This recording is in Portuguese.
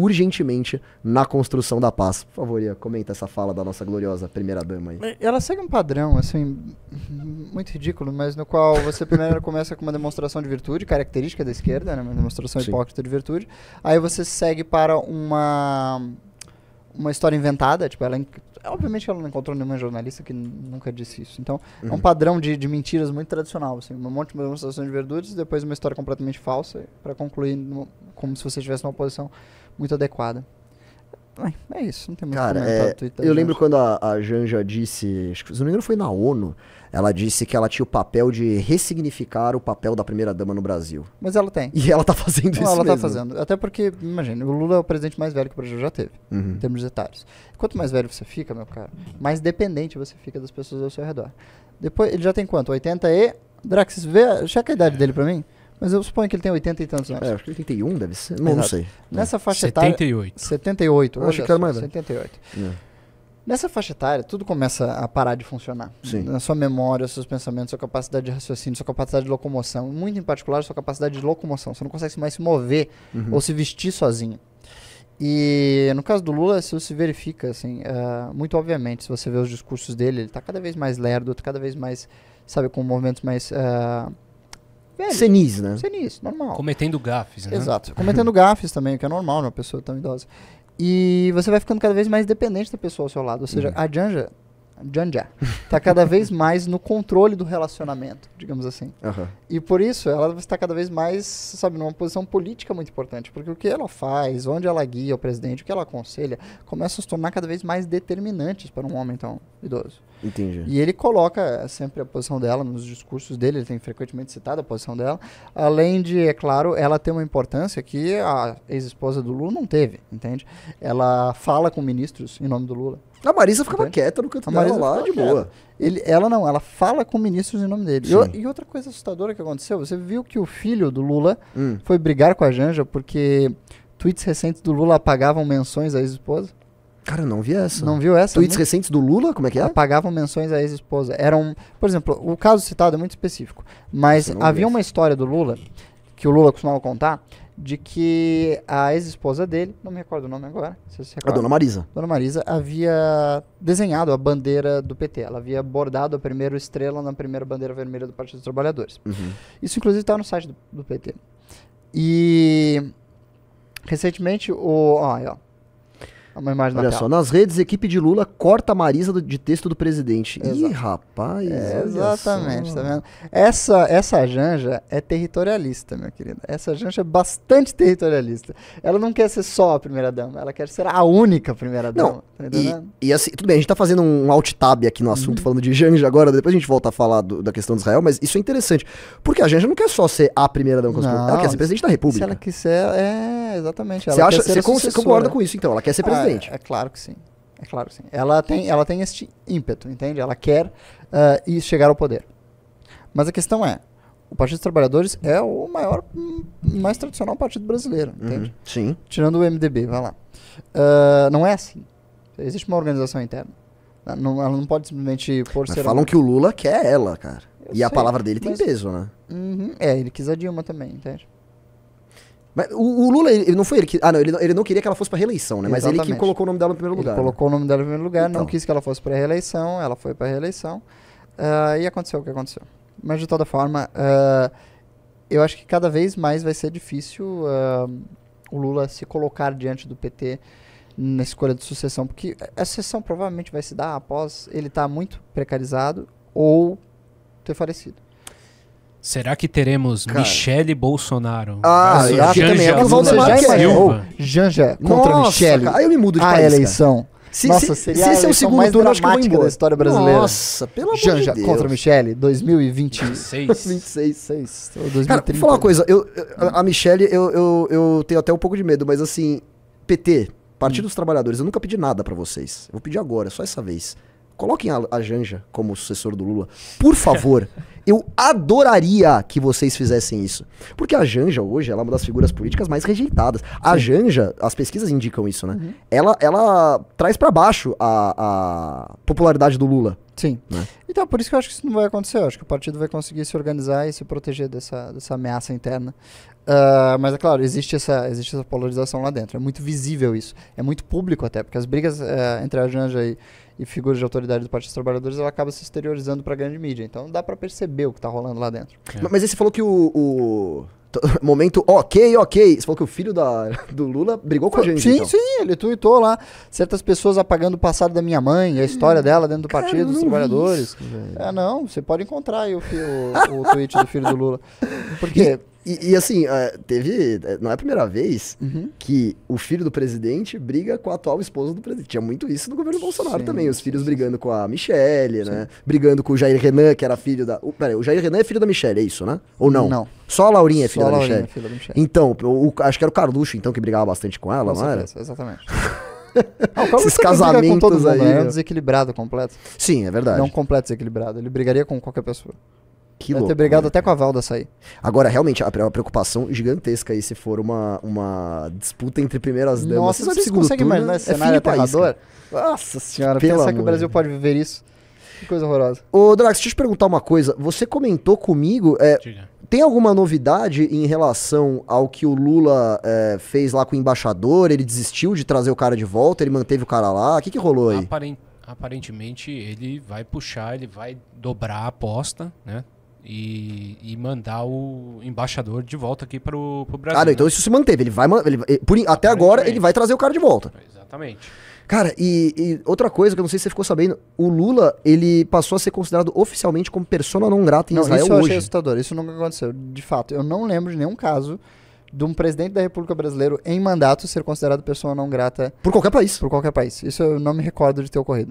urgentemente na construção da paz. Por favor, Ia, comenta essa fala da nossa gloriosa primeira-dama aí. Ela segue um padrão, assim, muito ridículo, mas no qual você primeiro começa com uma demonstração de virtude, característica da esquerda, né, uma demonstração Sim. hipócrita de virtude, aí você segue para uma uma história inventada, tipo, ela obviamente ela não encontrou nenhuma jornalista que nunca disse isso. Então, uhum. é um uhum. padrão de, de mentiras muito tradicional, assim, um monte de demonstrações de e depois uma história completamente falsa para concluir no, como se você estivesse numa posição muito adequada. É, é isso, não tem muito Cara, é, Twitter, eu lembro quando a, a Janja disse, acho que, se não me engano foi na ONU, ela disse que ela tinha o papel de ressignificar o papel da primeira-dama no Brasil. Mas ela tem. E ela tá fazendo não, isso ela tá mesmo. tá fazendo. Até porque, imagina, o Lula é o presidente mais velho que o Brasil já teve, uhum. em termos etários. Quanto mais velho você fica, meu cara, mais dependente você fica das pessoas ao seu redor. Depois, ele já tem quanto? 80 e... Drax, vê, checa a idade dele pra mim. Mas eu suponho que ele tem 80 e tantos anos. É, acho que 81 deve ser. Não, não sei. Nessa é. faixa etária. 78. 78. Acho que era mais velho. Né? 78. É. Nessa faixa etária, tudo começa a parar de funcionar. Sim. Na sua memória, seus pensamentos, sua capacidade de raciocínio, sua capacidade de locomoção. Muito em particular, sua capacidade de locomoção. Você não consegue mais se mover uhum. ou se vestir sozinho. E no caso do Lula, isso se verifica, assim, uh, muito obviamente. Se você vê os discursos dele, ele está cada vez mais lerdo, tá cada vez mais, sabe, com movimentos mais. Uh, Velho, Senis, né? Senis, normal. Cometendo gafes, né? Exato. Cometendo gafes também, o que é normal numa pessoa tão idosa. E você vai ficando cada vez mais dependente da pessoa ao seu lado. Ou seja, uhum. a Janja Janja, está cada vez mais no controle do relacionamento, digamos assim. Uhum. E por isso ela está cada vez mais, sabe, numa posição política muito importante, porque o que ela faz, onde ela guia o presidente, o que ela aconselha, começa a se tornar cada vez mais determinantes para um homem tão idoso. Entendi. E ele coloca é, sempre a posição dela nos discursos dele, ele tem frequentemente citado a posição dela. Além de, é claro, ela tem uma importância que a ex-esposa do Lula não teve, entende? Ela fala com ministros em nome do Lula. A Marisa ficava entende? quieta no canto a Marisa dela lá, de boa. Ele, ela não, ela fala com ministros em nome dele. E, e, outra coisa assustadora que aconteceu, você viu que o filho do Lula hum. foi brigar com a Janja porque tweets recentes do Lula apagavam menções à ex-esposa? Cara, não vi essa. Não viu essa? Tweets né? recentes do Lula, como é que é? Apagavam menções à ex-esposa. Eram, por exemplo, o caso citado é muito específico, mas havia uma história do Lula que o Lula costumava contar de que a ex-esposa dele, não me recordo o nome agora, se você recorda. A dona Marisa. Dona Marisa havia desenhado a bandeira do PT. Ela havia bordado a primeira estrela na primeira bandeira vermelha do Partido dos Trabalhadores. Uhum. Isso, inclusive, está no site do, do PT. E recentemente, o, olha olha, uma imagem Olha só, nas redes, equipe de Lula corta a Marisa do, de texto do presidente. Exato. Ih, rapaz. É, exatamente, tá vendo? Essa, essa janja é territorialista, meu querido. Essa janja é bastante territorialista. Ela não quer ser só a primeira-dama, ela quer ser a única primeira-dama. Tá e, e, assim, tudo bem, a gente tá fazendo um alt-tab aqui no assunto, uhum. falando de janja agora, depois a gente volta a falar do, da questão de Israel, mas isso é interessante, porque a janja não quer só ser a primeira-dama, ela quer ser presidente da república. Se ela quiser, é é, exatamente. Ela você acha, você concorda com isso, então? Ela quer ser ah, presidente. Ah, é, é, claro que sim. É claro que sim. Ela tem, ela tem este ímpeto, entende? Ela quer uh, chegar ao poder. Mas a questão é, o Partido dos Trabalhadores é o maior, hum, mais tradicional partido brasileiro, uhum, entende? Uhum, sim. Tirando o MDB, vai lá. Uh, não é assim. Existe uma organização interna. Não, ela não pode simplesmente por ser. Falam uma... que o Lula quer ela, cara. Eu e sei, a palavra dele tem peso, né? Uhum, é, ele quis a Dilma também, entende? Mas o, o Lula, ele, não foi ele que. Ah, não, ele, não, ele não queria que ela fosse pra reeleição, né? Exatamente. Mas ele que né? colocou o nome dela no primeiro lugar. Ele colocou o nome dela no primeiro lugar, então. não quis que ela fosse pra reeleição, ela foi pra reeleição. Uh, e aconteceu o que aconteceu. Mas de toda forma, uh, eu acho que cada vez mais vai ser difícil uh, o Lula se colocar diante do PT na escolha de sucessão, porque a sucessão provavelmente vai se dar após ele estar tá muito precarizado ou ter falecido. Será que teremos Cara. Michele Bolsonaro? Ah, eu acho também. É Valdemar Silva. Janja contra Nossa, Michele. aí eu me mudo de a país, eleição. Se, Nossa, se, seria se esse é o segundo turno, acho que eu vou da história brasileira. Nossa, pelo amor Janja de Deus. contra Michele, 2026. 26, 6, 2030. Cara, vou falar uma coisa. Eu, a Michele, eu, eu, eu tenho até um pouco de medo, mas assim, PT, Partido hum. dos Trabalhadores, eu nunca pedi nada para vocês. Eu vou pedir agora, só essa vez. Coloquem a, a Janja como sucessor do Lula. Por favor. Eu adoraria que vocês fizessem isso. Porque a Janja hoje ela é uma das figuras políticas mais rejeitadas. A Sim. Janja, as pesquisas indicam isso, né? Uhum. Ela, ela traz para baixo a, a popularidade do Lula. Sim. Né? Então, por isso que eu acho que isso não vai acontecer. Eu acho que o partido vai conseguir se organizar e se proteger dessa, dessa ameaça interna. Uh, mas é claro, existe essa, existe essa polarização lá dentro. É muito visível isso. É muito público até, porque as brigas uh, entre a Janja e, e, figuras de autoridade do Partido dos Trabalhadores ela acaba se exteriorizando para a grande mídia. Então dá para perceber o que está rolando lá dentro. É. Mas aí você falou que o, o Momento ok, ok. Você falou que o filho da, do Lula brigou com a gente. Sim, então. sim, ele tuitou lá. Certas pessoas apagando o passado da minha mãe, a história hum. dela dentro do Partido dos Trabalhadores. Isso, é, não, você pode encontrar aí o, o, o tweet do filho do Lula. Porque. E e, e, assim, é, teve. É, não é a primeira vez uhum. que o filho do presidente briga com a atual esposa do presidente. Tinha muito isso no governo Bolsonaro sim, também. Os sim, filhos sim. brigando com a Michelle, né? Brigando com o Jair Renan, que era filho da. O, peraí, o Jair Renan é filho da Michelle, é isso, né? Ou não? Não. Só a Laurinha é filha, Só da, Laurinha, é filha da Michelle. Então, o, acho que era o Carluxo, então, que brigava bastante com ela, com não certeza, era? Exatamente. Ah, Esses casamentos com todo mundo, aí. É um né? desequilibrado completo. Sim, é verdade. Não completo desequilibrado. Ele brigaria com qualquer pessoa. Que louco, ter né, até com a Valda sair Agora, realmente, é uma preocupação gigantesca aí se for uma, uma disputa entre primeiras damas. Nossa, você consegue imaginar esse é cenário é aterrador? Nossa senhora, pensar que o Brasil pode viver isso. Que coisa horrorosa. Ô, Drax, deixa eu te perguntar uma coisa. Você comentou comigo. É, tem alguma novidade em relação ao que o Lula é, fez lá com o embaixador? Ele desistiu de trazer o cara de volta? Ele manteve o cara lá? O que, que rolou aí? Aparentemente, ele vai puxar, ele vai dobrar a aposta, né? e, e, mandar o embaixador de volta aqui para o Brasil. Cara, ah, então né? isso se manteve. Ele vai, ele, por, até agora ele vai trazer o cara de volta. Exatamente. Cara, e, e, outra coisa que eu não sei se você ficou sabendo, o Lula, ele passou a ser considerado oficialmente como persona não grata em não, Israel isso eu hoje. achei assustador, isso nunca aconteceu. De fato, eu não lembro de nenhum caso de um presidente da República Brasileira em mandato ser considerado pessoa não grata. Por qualquer país. Por qualquer país. Isso eu não me recordo de ter ocorrido.